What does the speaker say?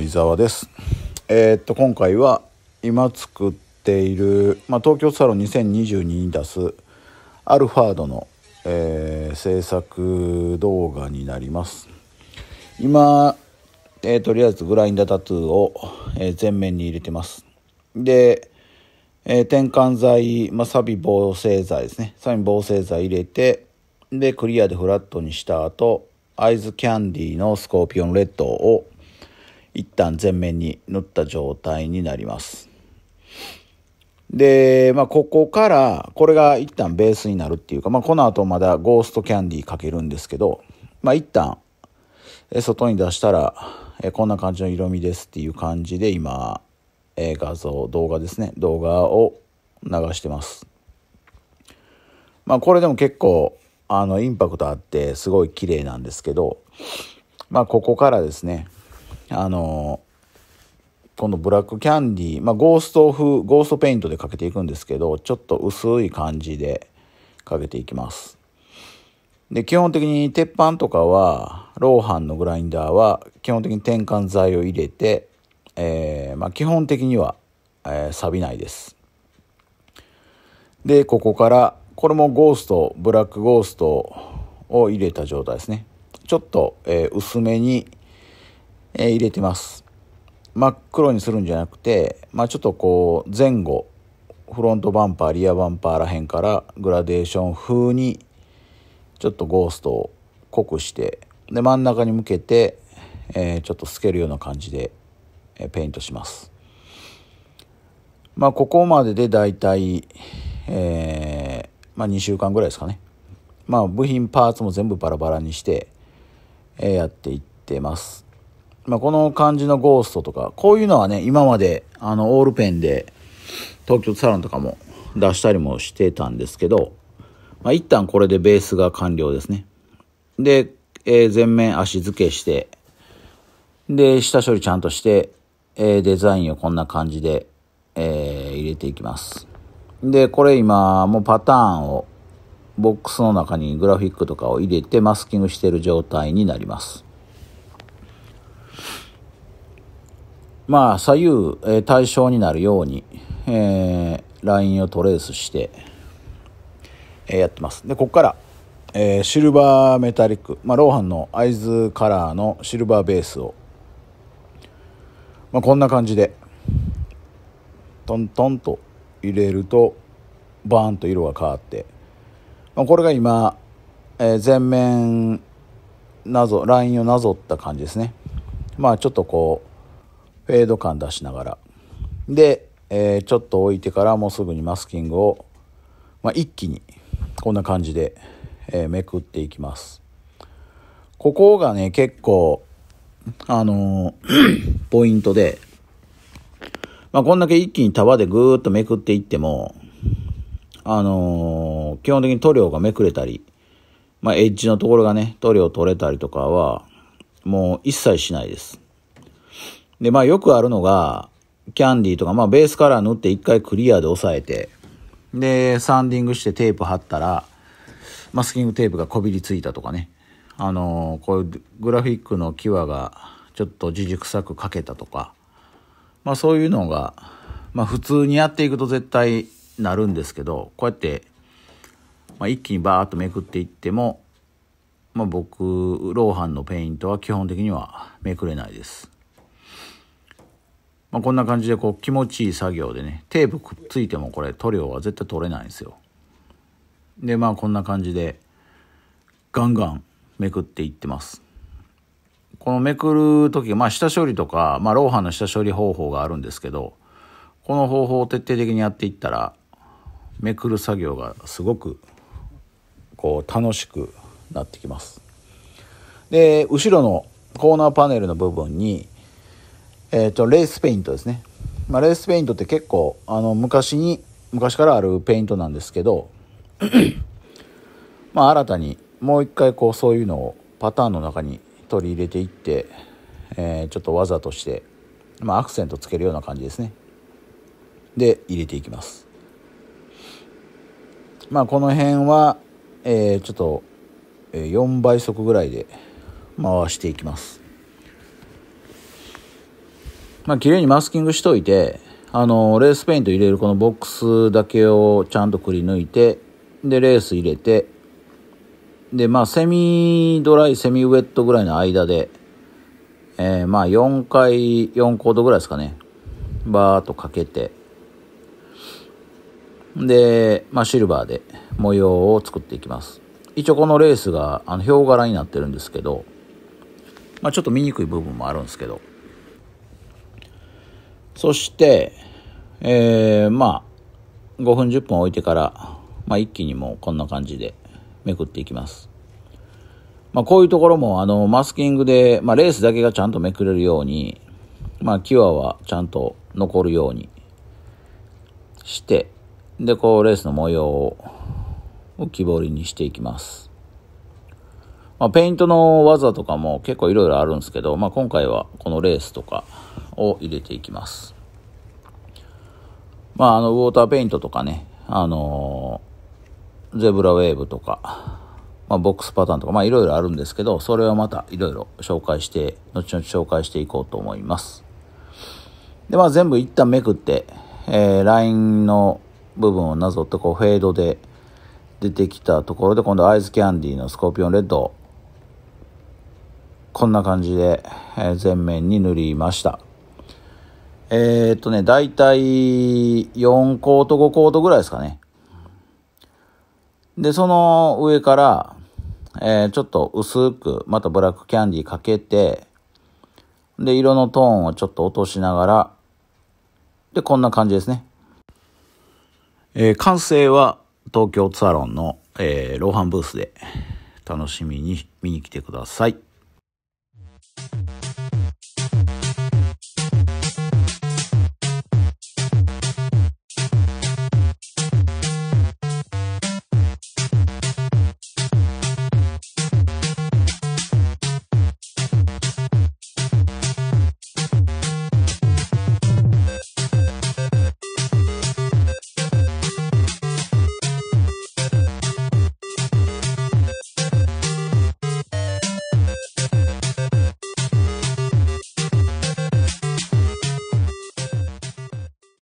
伊沢です。えー、っと今回は今作っている、まあ、東京サロン2022に出すアルファードの、えー、制作動画になります。今、えー、とりあえずグラインダータトゥーを、えー、前面に入れてます。で、えー、転換剤、まあ、サビ防制剤ですね。サビ防制剤入れて、で、クリアでフラットにした後、アイズキャンディのスコーピオンレッドを一旦前面に塗った状態になります。で、まあ、ここから、これが一旦ベースになるっていうか、まあ、この後まだゴーストキャンディーかけるんですけど、まあ、一旦、外に出したら、こんな感じの色味ですっていう感じで、今、画像、動画ですね、動画を流してます。まあ、これでも結構、あの、インパクトあって、すごい綺麗なんですけど、まあ、ここからですね、あのこのブラックキャンディー、まあ、ゴースト風ゴーストペイントでかけていくんですけどちょっと薄い感じでかけていきますで基本的に鉄板とかはローハンのグラインダーは基本的に転換剤を入れて、えー、まあ、基本的には、えー、錆びないですでここからこれもゴーストブラックゴーストを入れた状態ですねちょっと、えー、薄めにえー、入れてます。真っ黒にするんじゃなくて、まあ、ちょっとこう前後フロントバンパーリアバンパーらへんからグラデーション風にちょっとゴーストを濃くしてで真ん中に向けて、えー、ちょっと透けるような感じで、えペイントします。まあ、ここまでで大体、えー、まあ、2週間ぐらいですかね。まあ、部品パーツも全部バラバラにして、えー、やっていってます。まあ、この感じのゴーストとか、こういうのはね、今まで、あの、オールペンで、東京サロンとかも出したりもしてたんですけど、まあ、一旦これでベースが完了ですね。で、えー、全面足付けして、で、下処理ちゃんとして、えー、デザインをこんな感じで、えー、入れていきます。で、これ今、もうパターンを、ボックスの中にグラフィックとかを入れてマスキングしてる状態になります。まあ、左右、えー、対称になるように、えー、ラインをトレースして、えー、やってます。で、ここから、えー、シルバーメタリック、まあ、ローハンの合図カラーのシルバーベースを、まあ、こんな感じで、トントンと入れると、バーンと色が変わって、まあ、これが今、えー、全面なぞラインをなぞった感じですねまあちょっとこう、フェード感出しながらで、えー、ちょっと置いてからもうすぐにマスキングを、まあ、一気にこんな感じで、えー、めくっていきますここがね結構あのー、ポイントで、まあ、こんだけ一気に束でぐーっとめくっていってもあのー、基本的に塗料がめくれたり、まあ、エッジのところがね、塗料取れたりとかは、もう一切しないです。で、まあよくあるのが、キャンディーとか、まあベースカラー塗って一回クリアで押さえて、で、サンディングしてテープ貼ったら、マスキングテープがこびりついたとかね、あのー、こういうグラフィックの際がちょっと自熟臭くかけたとか、まあそういうのが、まあ普通にやっていくと絶対なるんですけど、こうやって、まあ、一気にバーッとめくっていっても、まあ、僕、ローハンのペイントは基本的にはめくれないです。まあ、こんな感じでこう気持ちいい作業でねテープくっついてもこれ塗料は絶対取れないんですよでまあこんな感じでガンガンめくっていってますこのめくる時まあ下処理とか、まあ、ローハンの下処理方法があるんですけどこの方法を徹底的にやっていったらめくる作業がすごくこう楽しくなってきますで後ろのコーナーパネルの部分にえっ、ー、と、レースペイントですね。まあ、レースペイントって結構、あの、昔に、昔からあるペイントなんですけど、まあ、新たに、もう一回こう、そういうのをパターンの中に取り入れていって、えー、ちょっと技として、まあ、アクセントつけるような感じですね。で、入れていきます。まあ、この辺は、えー、ちょっと、4倍速ぐらいで回していきます。まあ、綺麗にマスキングしといて、あの、レースペイント入れるこのボックスだけをちゃんとくり抜いて、で、レース入れて、で、まあ、セミドライ、セミウェットぐらいの間で、えー、まあ、4回、4コードぐらいですかね。バーっとかけて、で、まあ、シルバーで模様を作っていきます。一応このレースが、あの、ヒョウ柄になってるんですけど、まあ、ちょっと見にくい部分もあるんですけど、そして、えー、まあ、5分10分置いてから、まあ一気にもうこんな感じでめくっていきます。まあこういうところも、あの、マスキングで、まあレースだけがちゃんとめくれるように、まあキワはちゃんと残るようにして、で、こうレースの模様を浮き彫りにしていきます。まあ、ペイントの技とかも結構いろいろあるんですけど、まあ、今回はこのレースとかを入れていきます。まあ、あの、ウォーターペイントとかね、あのー、ゼブラウェーブとか、まあ、ボックスパターンとか、まあ、いろいろあるんですけど、それはまたいろいろ紹介して、後々紹介していこうと思います。で、まあ、全部一旦めくって、えー、ラインの部分をなぞって、こう、フェードで出てきたところで、今度、アイズキャンディーのスコーピオンレッドこんな感じで、え全面に塗りました。えー、っとね、だいたい4コート5コートぐらいですかね。で、その上から、えー、ちょっと薄く、またブラックキャンディーかけて、で、色のトーンをちょっと落としながら、で、こんな感じですね。えー、完成は東京ツアロンの、えー、ローハンブースで楽しみに見に来てください。